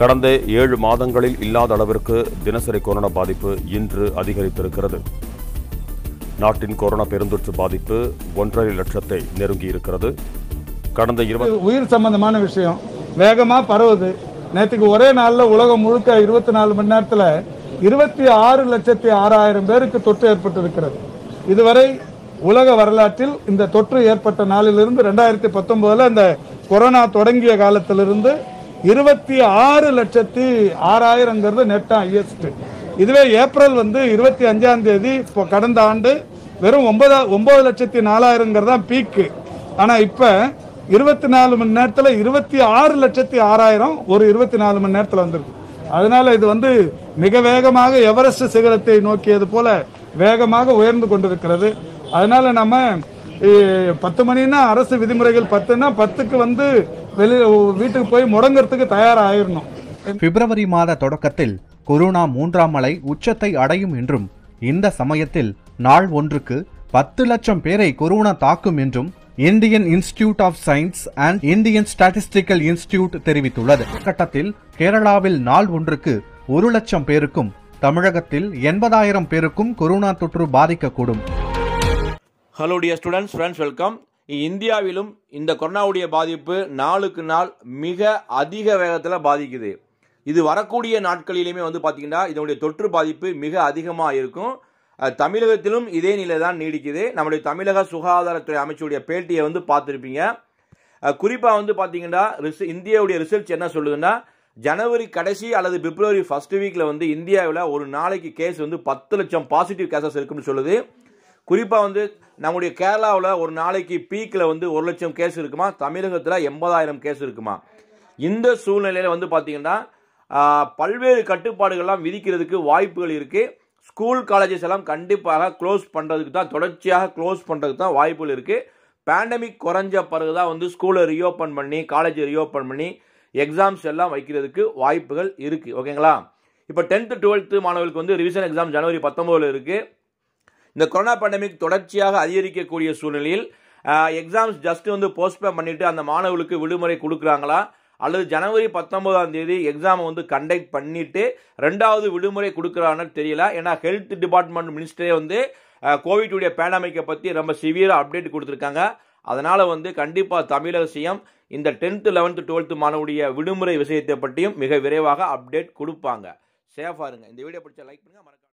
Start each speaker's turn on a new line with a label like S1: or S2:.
S1: கடந்த ஏழு மாதங்களில் இல்லாத அளவிற்கு தினசரி கொரோனா பாதிப்பு இன்று அதிகரித்திருக்கிறது நாட்டின் கொரோனா பெருந்தொற்று பாதிப்பு ஒன்றரை லட்சத்தை நெருங்கி இருக்கிறது கடந்த இருபது
S2: உயிர் சம்பந்தமான விஷயம் வேகமாக பரவுது நேற்றுக்கு ஒரே நாளில் உலகம் முழுக்க இருபத்தி நாலு மணி நேரத்தில் இருபத்தி ஆறு லட்சத்தி ஆறாயிரம் பேருக்கு தொற்று ஏற்பட்டிருக்கிறது இதுவரை உலக வரலாற்றில் இந்த தொற்று ஏற்பட்ட நாளிலிருந்து ரெண்டாயிரத்தி பத்தொன்பதில் இந்த கொரோனா தொடங்கிய காலத்திலிருந்து இருபத்தி ஆறு லட்சத்தி ஆறாயிரங்கிறது நெட்டா ஹையஸ்ட் இதுவே ஏப்ரல் வந்து இருபத்தி அஞ்சாம் தேதி இப்போ கடந்த ஆண்டு வெறும் ஒன்பதா ஒன்பது லட்சத்தி நாலாயிரங்கிறது தான் பீக்கு ஆனால் இப்போ இருபத்தி நாலு மணி நேரத்தில் இருபத்தி ஆறு லட்சத்தி ஆறாயிரம் ஒரு இருபத்தி நாலு மணி நேரத்தில் வந்திருக்கு அதனால இது வந்து மிக வேகமாக எவரெஸ்ட் சிகரத்தை நோக்கியது போல வேகமாக உயர்ந்து கொண்டிருக்கிறது அதனால நம்ம பத்து மணின்னா
S3: அரசு விதிமுறைகள் பத்துன்னா பத்துக்கு வந்து வெளியில வீட்டுக்கு போய் முடங்கிறதுக்கு தயாராகிடணும் பிப்ரவரி மாத தொடக்கத்தில் கொரோனா மூன்றாம் அலை உச்சத்தை அடையும் என்றும் இந்த சமயத்தில் நாள் ஒன்றுக்கு பத்து லட்சம் பேரை கொரோனா தாக்கும் என்றும் Indian institute of science and Indian statistical institute தெரிவித்துள்ளது கட்டத்தில் கேரளாவில் நாள் ஒன்றுக்கு ஒரு லட்சம் பேருக்கும் தமிழகத்தில் எண்பதாயிரம் பேருக்கும் கொரோனா தொற்று பாதிக்கக்கூடும்
S1: hello dear students friends welcome இந்தியாவிலும் இந்த கொரோனாவுடைய பாதிப்பு நாளுக்கு நாள் மிக அதிக வேகத்தில் பாதிக்குது இது வரக்கூடிய நாட்களிலுமே வந்து பார்த்திங்கன்னா இதனுடைய தொற்று பாதிப்பு மிக அதிகமாக இருக்கும் தமிழகத்திலும் இதே நிலை தான் நீடிக்குது நம்முடைய தமிழக சுகாதாரத்துறை அமைச்சருடைய பேட்டியை வந்து பார்த்துருப்பீங்க குறிப்பாக வந்து பார்த்தீங்கன்னா ரிச இந்தியாவுடைய ரிசல்ட்ஸ் என்ன சொல்லுதுன்னா ஜனவரி கடைசி அல்லது பிப்ரவரி ஃபஸ்ட் வீக்கில் வந்து இந்தியாவில் ஒரு நாளைக்கு கேஸ் வந்து பத்து லட்சம் பாசிட்டிவ் கேசஸ் இருக்குன்னு சொல்லுது குறிப்பாக வந்து நம்முடைய கேரளாவில் ஒரு நாளைக்கு பீக்கில் வந்து ஒரு லட்சம் கேஸ் இருக்குமா தமிழகத்தில் எண்பதாயிரம் கேஸ் இருக்குமா இந்த சூழ்நிலையில் வந்து பார்த்தீங்கன்னா பல்வேறு கட்டுப்பாடுகள்லாம் விதிக்கிறதுக்கு வாய்ப்புகள் இருக்குது ஸ்கூல் காலேஜஸ் எல்லாம் கண்டிப்பாக க்ளோஸ் பண்ணுறதுக்கு தான் தொடர்ச்சியாக க்ளோஸ் பண்ணுறதுக்கு தான் வாய்ப்புகள் இருக்குது பேண்டமிக் குறைஞ்ச பிறகு தான் வந்து ஸ்கூலை ரீஓப்பன் பண்ணி காலேஜை ரீஓப்பன் பண்ணி எக்ஸாம்ஸ் எல்லாம் வைக்கிறதுக்கு வாய்ப்புகள் இருக்குது ஓகேங்களா இப்போ டென்த்து டுவெல்த்து மாணவர்களுக்கு வந்து ரிவிஷன் எக்ஸாம் ஜனவரி பத்தொம்போதில் இருக்குது இந்த கொரோனா பேண்டமிக் தொடர்ச்சியாக அதிகரிக்கக்கூடிய சூழ்நிலையில் எக்ஸாம்ஸ் ஜஸ்ட் வந்து போஸ்ட்பேன் பண்ணிவிட்டு அந்த மாணவர்களுக்கு விடுமுறை கொடுக்குறாங்களா அல்லது ஜனவரி பத்தொன்பதாம் தேதி எக்ஸாமை வந்து கண்டக்ட் பண்ணிவிட்டு ரெண்டாவது விடுமுறை கொடுக்குறான்னு தெரியல ஏன்னா ஹெல்த் டிபார்ட்மெண்ட் மினிஸ்டரே வந்து கோவிட்டுடைய பேண்டமிக்கை பற்றி ரொம்ப சிவியராக அப்டேட் கொடுத்துருக்காங்க அதனால் வந்து கண்டிப்பாக தமிழக சிஎம் இந்த டென்த்து லெவன்த்து டுவெல்த்து மாணவனுடைய விடுமுறை விஷயத்தை பற்றியும் மிக விரைவாக அப்டேட் கொடுப்பாங்க சேஃபாக இருங்க இந்த வீடியோ பிடிச்ச லைக் பண்ணுங்கள் மறக்க